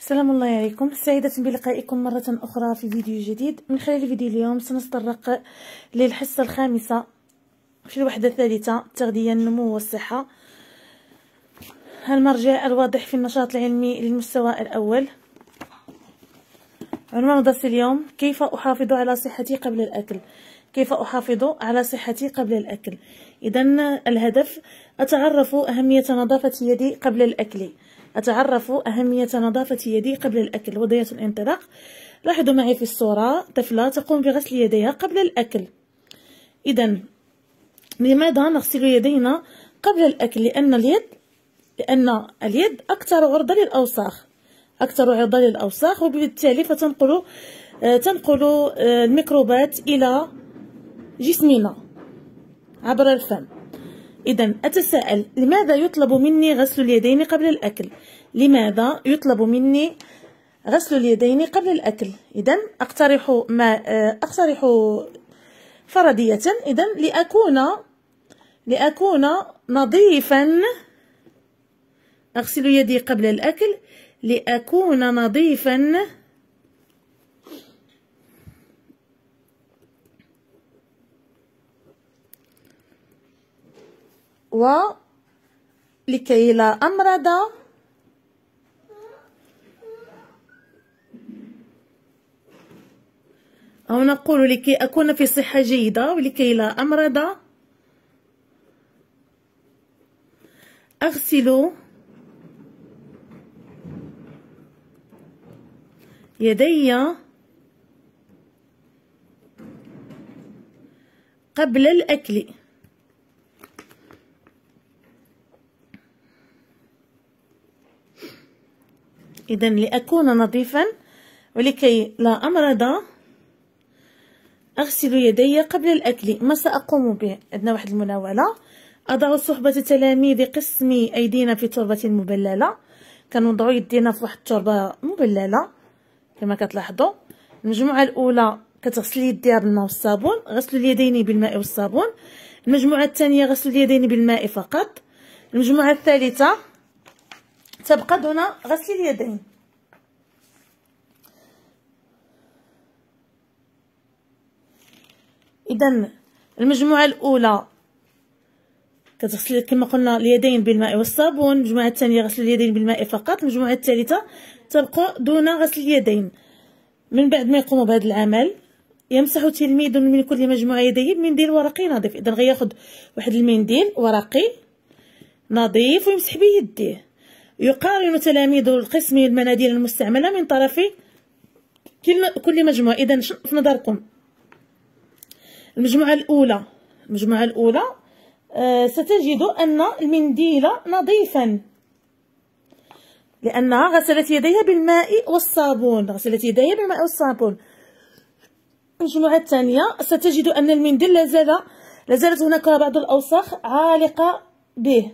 السلام الله عليكم سعيدة بلقائكم مرة أخرى في فيديو جديد من خلال فيديو اليوم سنتطرق للحصة الخامسة في الوحدة الثالثة تغذية النمو والصحة المرجع الواضح في النشاط العلمي للمستوى الأول عنوان درس اليوم كيف أحافظ على صحتي قبل الأكل كيف أحافظ على صحتي قبل الأكل إذا الهدف أتعرف أهمية نظافة يدي قبل الأكل أتعرف أهمية نظافة يدي قبل الأكل وضية الانطلاق لاحظوا معي في الصورة طفلة تقوم بغسل يديها قبل الأكل إذا لماذا نغسل يدينا قبل الأكل لأن اليد لأن اليد أكثر عرضة للأوساخ أكثر عرضة للأوساخ وبالتالي فتنقل آه، تنقل آه، الميكروبات إلى جسمنا عبر الفم إذا أتساءل لماذا يطلب مني غسل اليدين قبل الأكل؟ لماذا يطلب مني غسل اليدين قبل الأكل؟ إذا أقترح ما آه، أقترح فرضية إذا لأكون لأكون نظيفا أغسل يدي قبل الأكل لأكون نظيفا ولكي لا أمرض أو نقول لكي أكون في صحة جيدة ولكي لا أمرض أغسل يدي قبل الأكل إذا لأكون نظيفا ولكي لا أمرض أغسل يدي قبل الأكل ما سأقوم به عندنا واحد المناولة أضع صحبة تلاميذ قسم أيدينا في تربة مبللة كنوضعو يدينا في واحد التربة مبللة كما كتلاحظوا المجموعة الأولى كتغسل يديها بالماء والصابون غسل اليدين بالماء والصابون المجموعة الثانية غسل اليدين بالماء فقط المجموعة الثالثة تبقى دون غسل اليدين اذا المجموعه الاولى كتغسل كما قلنا اليدين بالماء والصابون المجموعه الثانيه غسل اليدين بالماء فقط المجموعه الثالثه تبقى دون غسل اليدين من بعد ما يقوموا بهذا العمل يمسح تلميذ من كل مجموعه يديه بمنديل ورقي نظيف اذا غياخذ واحد المنديل ورقي نظيف ويمسح به يديه يقارن تلاميذ القسم المناديل المستعملة من طرف كل مجموعة إذا في نظركم المجموعة الأولى المجموعة الأولى آه، ستجد أن المنديل نظيفا لأنها غسلت يديها بالماء والصابون غسلت يديها بالماء والصابون المجموعة الثانية ستجد أن المنديل لازال لازالت هناك بعض الأوساخ عالقة به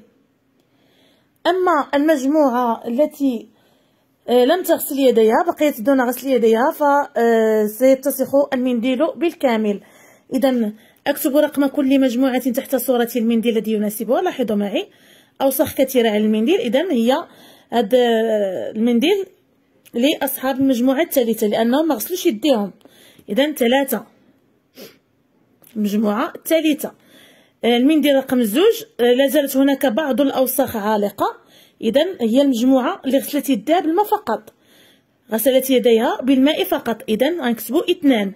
أما المجموعة التي آه، لم تغسل يديها بقيت دون غسل يديها فسيتسخ آه، المنديل بالكامل إذا أكتب رقم كل مجموعة تحت صورة المنديل الذي يناسبها لاحظوا معي أوسخ كثيرة على المنديل إذا هي هذا آه، المنديل لأصحاب المجموعة الثالثة لأنهم ما غسلوش يديهم إذا ثلاثة المجموعة الثالثة آه، المنديل رقم زوج آه، لازالت هناك بعض الاوساخ عالقه اذا هي المجموعه اللي غسلت يديها بالماء فقط غسلت يديها بالماء فقط اذا غنكتبو اثنان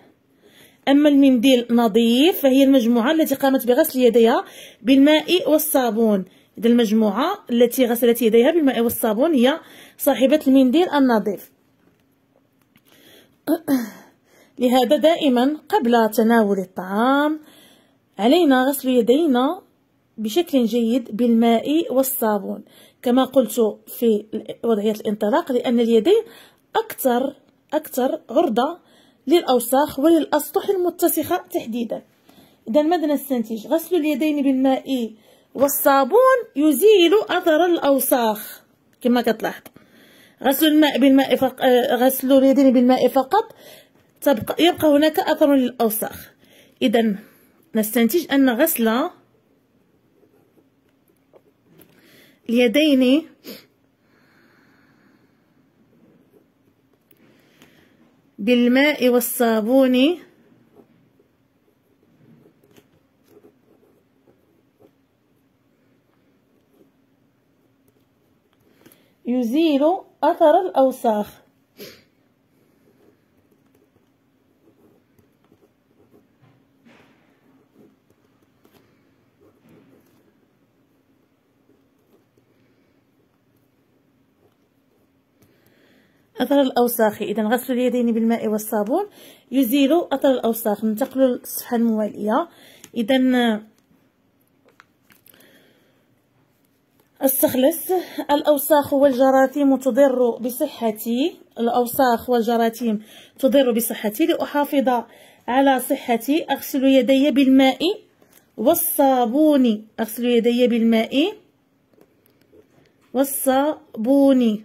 اما المنديل نظيف فهي المجموعه التي قامت بغسل يديها بالماء والصابون اذا المجموعه التي غسلت يديها بالماء والصابون هي صاحبه المنديل النظيف لهذا دائما قبل تناول الطعام علينا غسل يدينا بشكل جيد بالماء والصابون كما قلت في وضعية الانطلاق لأن اليدين أكثر أكثر عرضة للأوساخ وللأسطح المتسخة تحديدا إذا ماذا نستنتج غسل اليدين بالماء والصابون يزيل أثر الأوساخ كما كتلاحظ غسل الماء بالماء فق... آه، غسل اليدين بالماء فقط تبقى... يبقى هناك أثر للأوساخ إذا نستنتج أن غسل اليدين بالماء والصابون يزيل أثر الأوساخ أثر الأوساخ إذا غسل اليدين بالماء والصابون يزيل أثر الأوساخ ننتقل للصفحة الموالية إذا السخلس الأوساخ والجراثيم تضر بصحتي الأوساخ والجراثيم تضر بصحتي لأحافظ على صحتي أغسل يدي بالماء والصابون أغسل يدي بالماء والصابون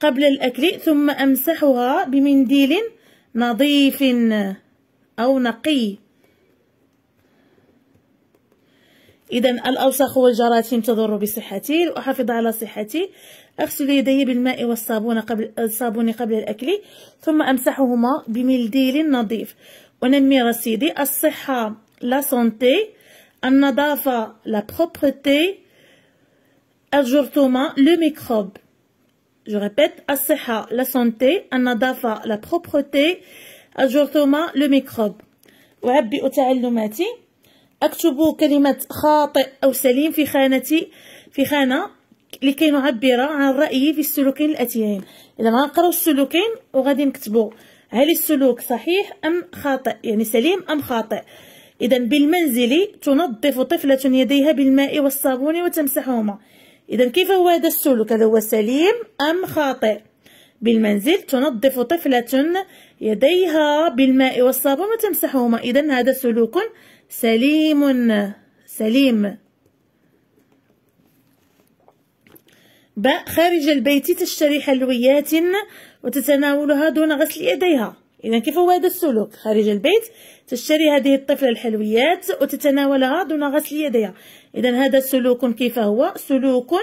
قبل الأكل ثم أمسحها بمنديل نظيف أو نقي إذا الأوساخ والجراثيم تضر بصحتي وأحافظ على صحتي أغسل يدي بالماء والصابون قبل الصابون قبل الأكل ثم أمسحهما بمنديل نظيف أنمي رصيدي الصحة لا سونتي النظافة لا بروبرتي الجرثومة لو ميكروب Je répète, الصحة la santé, النظافة la propreté, الجرثومة le microbe. أعبئ تعلماتي أكتب كلمة خاطئ أو سليم في خانتي في خانة لكي نعبر عن رأيي في السلوكين الأتيين إذا غنقراو السلوكين وغادي نكتبو هل السلوك صحيح أم خاطئ يعني سليم أم خاطئ إذا بالمنزل تنظف طفلة يديها بالماء والصابون وتمسحهما إذا كيف هو هذا السلوك هذا هو سليم أم خاطئ بالمنزل تنظف طفلة يديها بالماء والصابون وتمسحهما إذا هذا سلوك سليم سليم باء خارج البيت تشتري حلويات وتتناولها دون غسل يديها إذا كيف هو هذا السلوك خارج البيت تشتري هذه الطفلة الحلويات وتتناولها دون غسل يديها إذا هذا سلوك كيف هو سلوك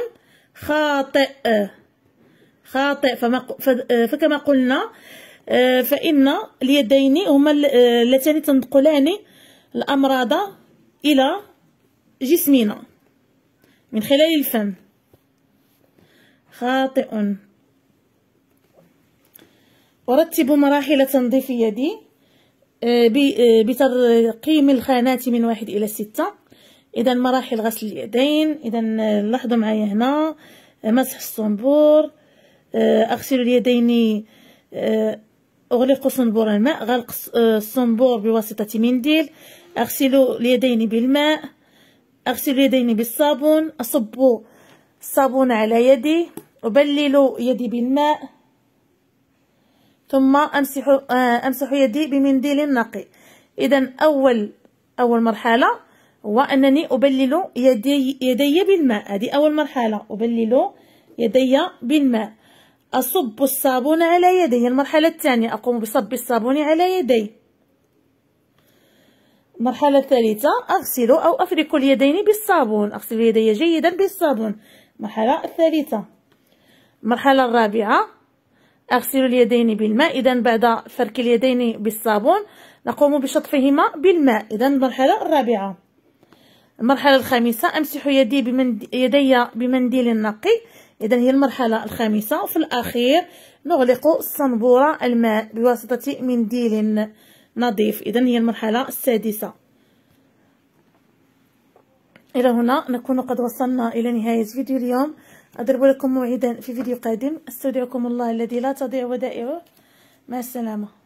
خاطئ خاطئ فما فكما قلنا فإن اليدين هما اللتان تنقلان الأمراض إلى جسمنا من خلال الفم خاطئ أرتب مراحل تنظيف يدي آه، آه، بترقيم الخانات من واحد إلى ستة إذا مراحل غسل اليدين إذا آه، لاحظوا معايا هنا مسح الصنبور أغسل اليدين أغلق صنبور الماء غلق الصنبور بواسطة منديل أغسل اليدين بالماء أغسل اليدين بالصابون أصب الصابون على يدي أبلل يدي بالماء ثم امسح آه، امسح يدي بمنديل نقي اذا اول اول مرحله هو انني ابلل يدي يدي بالماء هذه اول مرحله ابلل يدي بالماء اصب الصابون على يدي المرحله الثانيه اقوم بصب الصابون على يدي المرحله الثالثه اغسل او افرك اليدين بالصابون اغسل يدي جيدا بالصابون المرحله الثالثه المرحله الرابعه أغسل اليدين بالماء إذا بعد فرك اليدين بالصابون نقوم بشطفهما بالماء إذا المرحلة الرابعة المرحلة الخامسة أمسح يدي بمند... يدي بمنديل نقي إذا هي المرحلة الخامسة وفي الأخير نغلق الصنبورة الماء بواسطة منديل نظيف إذا هي المرحلة السادسة إلى هنا نكون قد وصلنا إلى نهاية فيديو اليوم أضرب لكم موعدا في فيديو قادم أستودعكم الله الذي لا تضيع ودائعه مع السلامة